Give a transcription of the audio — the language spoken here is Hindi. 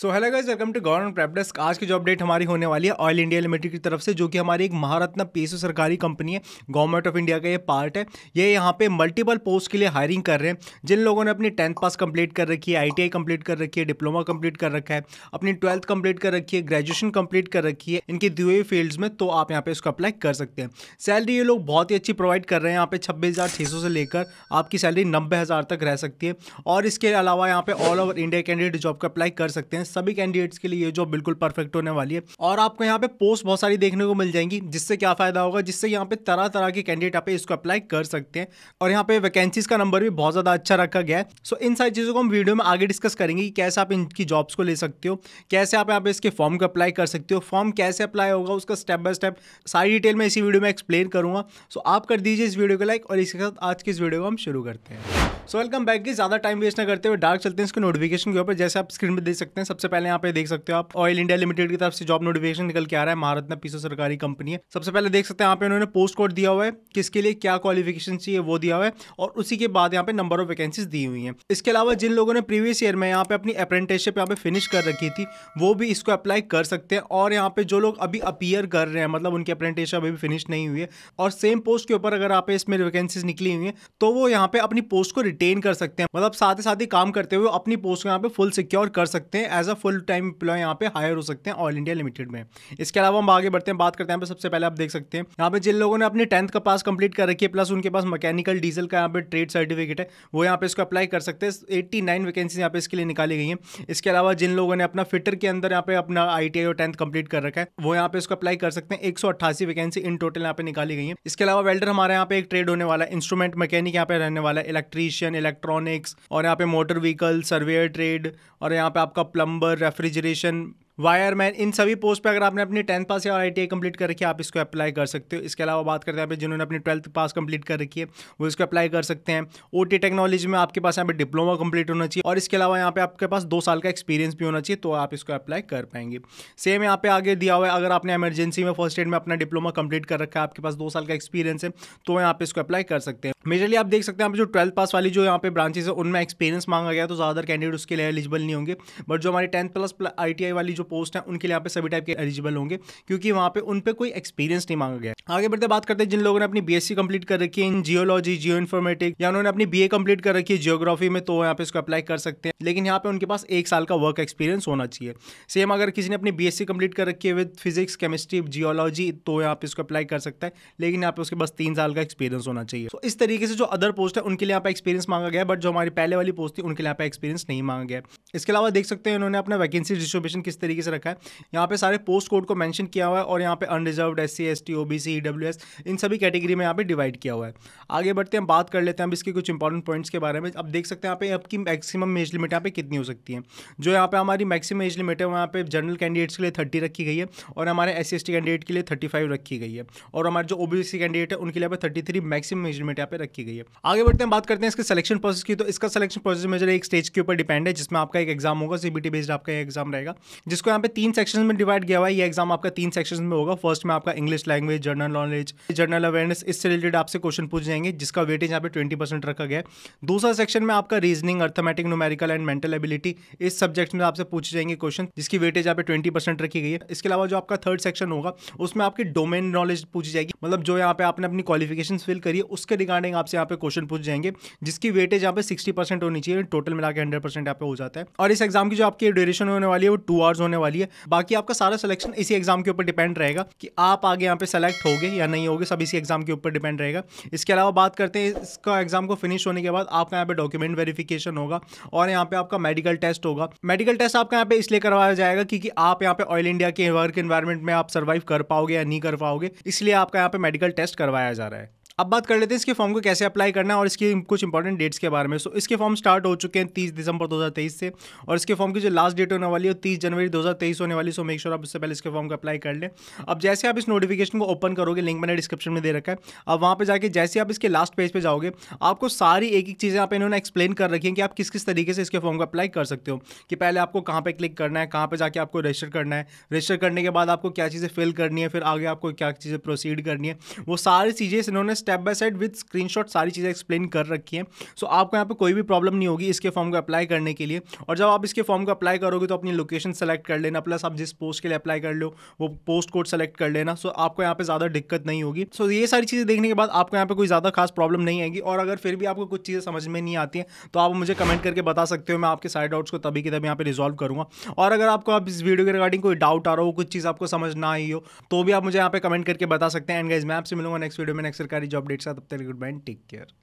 so hello guys welcome to government prep desk आज की जो अपडेट हमारी होने वाली है ऑयल इंडिया लिमिटेड की तरफ से जो कि हमारी एक महारत्न पेशो सरकारी कंपनी है गवर्नमेंट ऑफ इंडिया का ये पार्ट है ये यहाँ पे मल्टीपल पोस्ट के लिए हायरिंग कर रहे हैं जिन लोगों ने अपनी टेंथ पास कंप्लीट कर रखी है आई कंप्लीट कर रखी है डिप्लोमा कंप्लीट कर रखा है अपनी ट्वेल्थ कंप्लीट कर रखी है ग्रेजुएशन कंप्लीट कर रखी है इनकी दी हुई फील्ड्स में तो आप यहाँ पे उसको अप्लाई कर सकते हैं सैलरी ये लोग बहुत ही अच्छी प्रोवाइड कर रहे हैं यहाँ पे छब्बीस से लेकर आपकी सैलरी नब्बे तक रह सकती है और इसके अलावा यहाँ पे all over India candidate job का अप्लाई कर सकते हैं सभी कैंडिडेट्स के लिए ये जॉब बिल्कुल परफेक्ट होने वाली है और आपको यहाँ पे पोस्ट बहुत सारी देखने को मिल जाएंगी जिससे क्या फायदा होगा जिससे यहाँ पे तरह तरह के कैंडिडेट आप इसको अप्लाई कर सकते हैं और यहाँ पे वैकेंसीज का नंबर भी बहुत ज़्यादा अच्छा रखा गया है सो इन सारी चीज़ों को हम वीडियो में आगे डिस्कस करेंगे कि कैसे आप इनकी जॉब्स को ले सकते हो कैसे आप यहाँ पे इसके फॉर्म को अप्लाई कर सकते हो फॉर्म कैसे अप्लाई होगा उसका स्टेप बाय स्टेप सारी डिटेल मैं इसी वीडियो में एक्सप्लेन करूंगा सो आप कर दीजिए इस वीडियो को लाइक और इसके साथ आज के इस वीडियो को हम शुरू करते हैं सो वेलकम बैक की ज़्यादा टाइम वेस्ट ना करते हुए डार्क चलते हैं इसके नोटिफिकेशन के ऊपर जैसे आप स्क्रीन पर देख सकते हैं सबसे पहले यहाँ पे देख सकते हो आप ऑयल इंडिया लिमिटेड की तरफ से जॉब नोटिफिकेशन निकल के आ रहा है भारत में पीसो सरकारी कंपनी है सबसे पहले देख सकते हैं यहाँ पे उन्होंने पोस्ट कोड दिया हुआ है किसके लिए क्या क्वालिफिकेशन चाहिए वो दिया हुआ है और उसी के बाद यहाँ पे नंबर ऑफ वैकेंसीज दी हुई है इसके अलावा जिन लोगों ने प्रीवियस ईयर में यहाँ पे अपनी अप्रेंटिसशिप यहाँ पे फिनिश कर रखी थी वो भी इसको अप्लाई कर सकते हैं और यहाँ पे जो लोग अभी अपियर कर रहे हैं मतलब उनकी अप्रेंटिसशिप अभी फिनिश नहीं हुई है और सेम पोस्ट के ऊपर अगर आप इसमें वैकेंसीज निकली हुई है तो वो यहाँ पे अपनी पोस्ट को रिटेन कर सकते हैं मतलब साथ ही साथ ही काम करते हुए अपनी पोस्ट को यहाँ पे फुल सिक्योर कर सकते हैं as a full time employ यहाँ पे हायर हो सकते हैं ऑल इंडिया लिमिटेड में इसके अलावा हम आगे बढ़ते हैं बात करते हैं सबसे पहले आप देख सकते हैं यहाँ पे जिन लोगों ने अपनी टेंथ का पास कंप्लीट कर रखी है प्लस उनके पास मैकेनिकल डीजल का यहाँ पे ट्रेड सर्टिफिकेट है वो यहाँ पे इसको अप्लाई कर सकते हैं एट्टी नाइन वैकेंसी यहाँ पे इसके लिए निकाली गई है इसके अलावा जिन लोगों ने अपना फिटर के अंदर यहाँ पे अपना आई और टेंथ कंप्लीट कर रखा है वो यहाँ पे इसको अप्लाई कर सकते हैं एक वैकेंसी इन टोटल यहाँ पे निकाली गई है इसके अलावा वेल्डर हमारे यहाँ पे एक ट्रेड होने वाला है इंस्ट्रूमेंट मैकेनिक यहाँ पे रहने वाला है इलेक्ट्रीशियन इलेक्ट्रॉनिक्स और यहाँ पे मोटर व्हीकल सर्वेयर ट्रेड और यहाँ पे आपका प्लम refrigeration वायरमैन इन सभी पोस्ट पे अगर आपने अपनी टेंथ पास या आई टी कंप्लीट कर रखी है आप इसको अप्लाई कर सकते हो इसके अलावा बात करते हैं जिन्होंने अपनी ट्वेल्थ पास कंप्लीट कर रखी है वो इसको अप्लाई कर सकते हैं ओ टेक्नोलॉजी में आपके पास यहाँ पे डिप्लोमा कंप्लीट होना चाहिए और इसके अलावा यहाँ पे आपके पास दो साल का एक्सपीरियंस भी होना चाहिए तो आप इसको अप्लाई कर पाएंगे सेम यहाँ पे आगे दिया हुआ है अगर आपने एमरजेंसी में फर्स्ट एड में अपना डिप्लोमा कंप्लीट कर रखा है आपके पास दो साल का एक्सपीरियंस है तो यहाँ पे इसको अप्लाई कर सकते हैं मेजरली आप देख सकते हैं आप जो ट्वेल्थ पास वाली जो यहाँ पे ब्रांचेस है उनमें एक्सपीरियंस मांगा गया तो ज़्यादा कैंडिडेट उसके लिए एलिजिबल नहीं होंगे बट जो हमारी टेंथ प्लस आई वाली जो पोस्ट हैं उनके लिए यहाँ पे सभी टाइप के एलिजिबल होंगे क्योंकि वहाँ पे उन पर कोई एक्सपीरियंस नहीं मांगा गया आगे बढ़ते बात करते हैं जिन लोगों ने अपनी बीएससी कंप्लीट कर रखी है इन जियोलॉजी जियो इन्फॉर्मेटिक या उन्होंने अपनी बीए कंप्लीट कर रखी है जियोग्राफी में तो यहाँ पे इसको अप्लाई कर सकते हैं लेकिन यहाँ पे उनके पास एक साल का वर्क एक्सपीरियंस होना चाहिए सेम अगर किसी ने अपनी सी कंप्लीट कर रखी है विद फिजिक्स केमिस्ट्री जियोलॉजी तो यहाँ पे इसको अप्लाई कर सकता है लेकिन यहाँ पे उसके पास तीन साल का एक्सपीरियंस होना चाहिए तो इस तरीके से जो अदर पोस्ट है उनके लिए यहाँ पे एक्सपीरियंस मांगा गया बट जो हमारी पहले वाली पोस्ट थी उनके लिए यहाँ पे एक्सपीरियंस नहीं मांगा गया इसके अलावा देख सकते हैं उन्होंने अपना वैकेंसी डिस्ट्रीब्यूशन किस तरीके तरीके से रखा है यहाँ पे सारे पोस्ट कोड को मैंशन किया हुआ है और यहाँ पे unreserve S C S T O B C E W S इन सभी कैटेगरी में यहाँ पे डिवाइड किया हुआ है आगे बढ़ते हैं बात कर लेते हैं अब इसके कुछ इंपॉर्टेंट पॉइंट्स के बारे में अब देख सकते हैं यहाँ पे आपकी मैक्सिमम एज लिमिट यहाँ पे कितनी हो सकती है जो यहाँ पे हमारी मैक्सिमम एज लिमिट है वहाँ पे जनरल कैंडिडेट्स के लिए थर्टी रखी गई है और हमारे S C S T candidate के लिए थर्टी फाइव रखी गई है और हमारे जो ओ कैंडिडेट है उनके लिए thirty three maximum age limit यहाँ पे रखी गई है आगे बढ़ते हैं बात करते हैं इसके सिलेक्शन प्रोसेस की तो इसका सिलेक्शन प्रोसेस मेजर एक स्टेज के ऊपर डिपेंड है जिसमें आपका एक एग्जाम होगा सीबीटी बेस्ड आपका एग्जाम रहेगा जिस जिसको यहाँ पे तीन सेक्शन में डिवाइड किया हुआ है ये एग्जाम आपका तीन सेक्शन में होगा फर्स्ट में आपका English language general knowledge general awareness इससे रिलेटेड आपसे क्वेश्चन पूछ जाएंगे जिसका वेटेज यहाँ पे ट्वेंटी परसेंट रखा गया है दूसरा सेक्शन में आपका reasoning arithmetic numerical and mental ability इस सब्जेक्ट में आपसे पूछे जाएंगे क्वेश्चन जिसकी वेटेज यहाँ पे ट्वेंटी परसेंट रखी गई है इसके अलावा जो आपका थर्ड सेक्शन होगा उसमें आपकी डोमेन नॉलेज पूछी जाएगी मतलब जो यहाँ पे आपने अपनी क्वालिफिकेशन फिल करी है उसके रिगार्डिंग आपसे यहाँ पे क्वेश्चन पूछ जाएंगे जिसकी वेटेज यहाँ पे सिक्सटी होनी चाहिए टोटल मिला के हंड्रेड यहाँ पे हो जाता है और इस एग्जाम की जो आपकी ड्यूरेशन होने वाली है वो टू आवर्स होने वाली है बाकी आपका सारा सिलेक्शन इसी एग्जाम के ऊपर डिपेंड रहेगा कि आप आगे यहाँ पे सेलेक्ट होगे या नहीं होगे सब इसी एग्जाम के ऊपर डिपेंड रहेगा इसके अलावा बात करते हैं इसका एग्जाम को फिनिश होने के बाद आपका यहाँ पे डॉक्यूमेंट वेरिफिकेशन होगा और यहाँ पे आपका मेडिकल टेस्ट होगा मेडिकल टेस्ट आपका यहाँ पे इसलिए करवाया जाएगा क्योंकि आप यहाँ पे ऑयल इंडिया के वर्क इन्वायरमेंट में आप सर्वाइव कर पाओगे या नहीं कर पाओगे इसलिए आपका यहाँ पे मेडिकल टेस्ट करवाया जा रहा है अब बात कर लेते हैं इसके फॉर्म को कैसे अप्लाई करना है और इसकी कुछ इंपॉर्टेंट डेट्स के बारे में सो so, इसके फॉर्म स्टार्ट हो चुके हैं तीस दिसंबर 2023 से और इसके फॉर्म की जो लास्ट डेट होने वाली है तीस जनवरी 2023 होने वाली सो मेक श्योर आप इससे पहले इसके फॉर्म को अप्लाई कर लें अब जैसे आप इस नोटिफिकेशन को ओपन करोगे लिंक मैंने डिस्क्रिप्शन में दे रखा है अब वहाँ पर जाकर जैसे आप इसके लास्ट पेज पर जाओगे आपको सारी एक एक चीज़ें आप इन्होंने एक्सप्लेन कर रखी हैं कि आप किस किस तरीके से इसके फॉर्म को अप्लाई कर सकते हो कि पहले आपको कहाँ पर क्लिक करना है कहाँ पर जाके आपको रजिस्टर करना है रजिस्टर करने के बाद आपको क्या चीज़ें फिल करनी है फिर आगे आपको क्या चीज़ें प्रोसीड करनी है वो सारी चीज़ें इन्होंने step by step with screenshot सारी चीज़ें एक्सप्लेन कर रखी हैं सो so, आपको यहाँ पे कोई भी प्रॉब्लम नहीं होगी इसके फॉर्म को अप्लाई करने के लिए और जब आप इसके फॉर्म को अप्लाई करोगे तो अपनी लोकेशन सेलेक्ट कर लेना प्लस आप जिस पोस्ट के लिए अप्लाई कर लो वो पोस्ट कोड सेलेक्ट कर लेना सो so, आपको यहाँ पर ज़्यादा दिक्कत नहीं होगी सो so, ये सारी चीज़ें देखने के बाद आपको यहाँ पर कोई ज़्यादा खास प्रॉब्लम नहीं आएगी और अगर फिर भी आपको कुछ चीज़ें समझ में नहीं आती हैं तो आप मुझे कमेंट करके बता सकते हो मैं आपके सारे डाउट्स को तभी के तभी यहाँ पर रिजॉल्व करूँगा और अगर आपको आप इस वीडियो के रिगार्डिंग कोई डाउट आ रहा हो कुछ चीज़ आपको समझ ना आई हो तो भी आप मुझे यहाँ पे कमेंट करके बता सकते हैं एंड गाइज मैं आपसे मिलूंगा नेक्स्ट वीडियो में नेक्स्ट सरकारी जॉब अपडेट्स तब तक गुड बाय टेक केयर